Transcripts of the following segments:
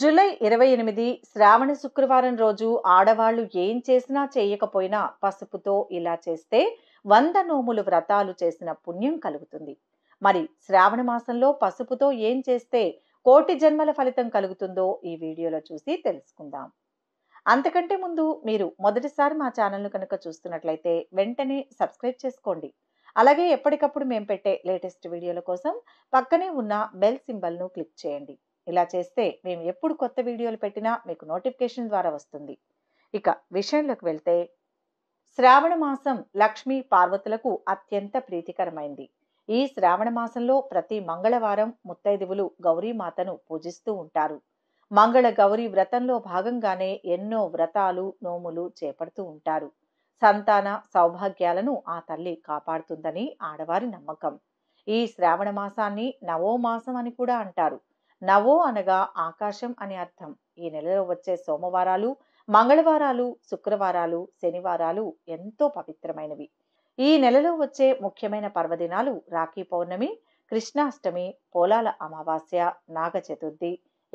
July ఇరవై ఎనిమిది శ్రావణ శుక్రవారం రోజు ఆడవాళ్లు ఏం చేసినా చేయకపోయినా పసుపుతో ఇలా చేస్తే వంద నోములు వ్రతాలు చేసిన పుణ్యం కలుగుతుంది మరి శ్రావణ మాసంలో పసుపుతో ఏం చేస్తే కోటి జన్మల ఫలితం కలుగుతుందో ఈ వీడియోలో చూసి తెలుసుకుందాం అంతకంటే ముందు మీరు మొదటిసారి మా ఛానల్ను కనుక చూస్తున్నట్లయితే వెంటనే సబ్స్క్రైబ్ చేసుకోండి అలాగే ఎప్పటికప్పుడు మేము పెట్టే లేటెస్ట్ వీడియోల కోసం పక్కనే ఉన్న బెల్ సింబల్ను క్లిక్ చేయండి ఇలా చేస్తే మేము ఎప్పుడు కొత్త వీడియోలు పెట్టినా మీకు నోటిఫికేషన్ ద్వారా వస్తుంది ఇక విషయంలోకి వెళ్తే శ్రావణ మాసం లక్ష్మీ పార్వతులకు అత్యంత ప్రీతికరమైంది ఈ శ్రావణ మాసంలో ప్రతి మంగళవారం ముత్తైదువులు గౌరీమాతను పూజిస్తూ ఉంటారు మంగళ గౌరీ వ్రతంలో భాగంగానే ఎన్నో వ్రతాలు నోములు చేపడుతూ ఉంటారు సంతాన సౌభాగ్యాలను ఆ తల్లి కాపాడుతుందని ఆడవారి నమ్మకం ఈ శ్రావణ మాసాన్ని నవో మాసం అని కూడా అంటారు నవో అనగా ఆకాశం అని అర్థం ఈ నెలలో వచ్చే సోమవారాలు మంగళవారాలు శుక్రవారాలు శనివారాలు ఎంతో పవిత్రమైనవి ఈ నెలలో వచ్చే ముఖ్యమైన పర్వదినాలు రాఖీ పౌర్ణమి కృష్ణాష్టమి పోలాల అమావాస్య నాగ చతుర్థి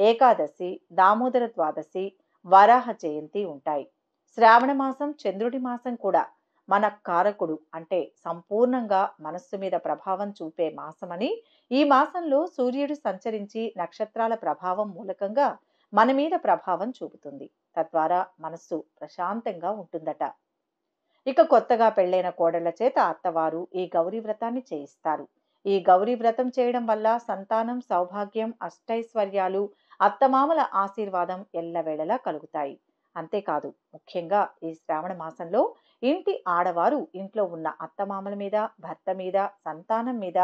ఏకాదశి దామోదర ద్వాదశి వరాహ జయంతి ఉంటాయి శ్రావణ మాసం చంద్రుడి మాసం కూడా మన కారకుడు అంటే సంపూర్ణంగా మనస్సు మీద ప్రభావం చూపే మాసమని ఈ మాసంలో సూర్యుడు సంచరించి నక్షత్రాల ప్రభావం మూలకంగా మన మీద ప్రభావం చూపుతుంది తద్వారా మనస్సు ప్రశాంతంగా ఉంటుందట ఇక కొత్తగా పెళ్లైన కోడళ్ల చేత అత్తవారు ఈ గౌరీ వ్రతాన్ని చేయిస్తారు ఈ గౌరీ వ్రతం చేయడం వల్ల సంతానం సౌభాగ్యం అష్టైశ్వర్యాలు అత్తమామల ఆశీర్వాదం ఎల్లవేళలా కలుగుతాయి అంతేకాదు ముఖ్యంగా ఈ శ్రావణ మాసంలో ఇంటి ఆడవారు ఇంట్లో ఉన్న అత్తమామల మీద భర్త మీద సంతానం మీద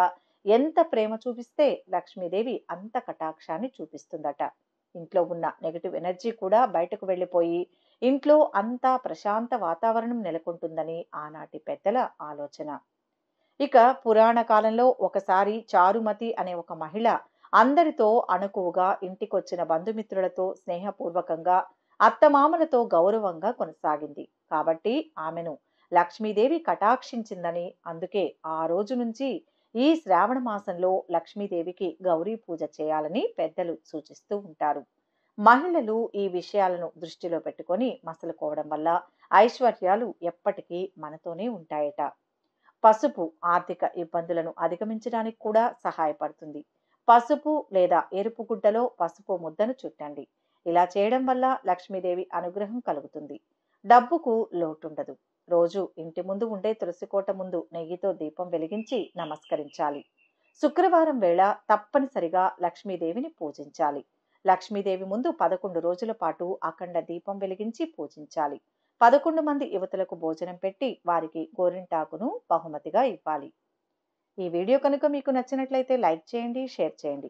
ఎంత ప్రేమ చూపిస్తే లక్ష్మీదేవి అంత కటాక్షాన్ని చూపిస్తుందట ఇంట్లో ఉన్న నెగటివ్ ఎనర్జీ కూడా బయటకు వెళ్ళిపోయి ఇంట్లో అంతా ప్రశాంత వాతావరణం నెలకొంటుందని ఆనాటి పెద్దల ఆలోచన ఇక పురాణ కాలంలో ఒకసారి చారుమతి అనే ఒక మహిళ అందరితో అణుకువగా ఇంటికొచ్చిన బంధుమిత్రులతో స్నేహపూర్వకంగా అత్తమామలతో గౌరవంగా కొనసాగింది కాబట్టి ఆమెను లక్ష్మీదేవి కటాక్షించిందని అందుకే ఆ రోజు నుంచి ఈ శ్రావణ మాసంలో లక్ష్మీదేవికి గౌరీ పూజ చేయాలని పెద్దలు సూచిస్తూ ఉంటారు మహిళలు ఈ విషయాలను దృష్టిలో పెట్టుకొని మసలుకోవడం వల్ల ఐశ్వర్యాలు ఎప్పటికీ మనతోనే ఉంటాయట పసుపు ఆర్థిక ఇబ్బందులను అధిగమించడానికి కూడా సహాయపడుతుంది పసుపు లేదా ఎరుపు గుడ్డలో పసుపు ముద్దను చుట్టండి ఇలా చేయడం వల్ల లక్ష్మీదేవి అనుగ్రహం కలుగుతుంది డబ్బుకు లోటుండదు రోజు ఇంటి ముందు ఉండే తులసికోట ముందు నెయ్యితో దీపం వెలిగించి నమస్కరించాలి శుక్రవారం వేళ తప్పనిసరిగా లక్ష్మీదేవిని పూజించాలి లక్ష్మీదేవి ముందు పదకొండు రోజుల పాటు అఖండ దీపం వెలిగించి పూజించాలి పదకొండు మంది యువతులకు భోజనం పెట్టి వారికి గోరింటాకును బహుమతిగా ఇవ్వాలి ఈ వీడియో కనుక మీకు నచ్చినట్లయితే లైక్ చేయండి షేర్ చేయండి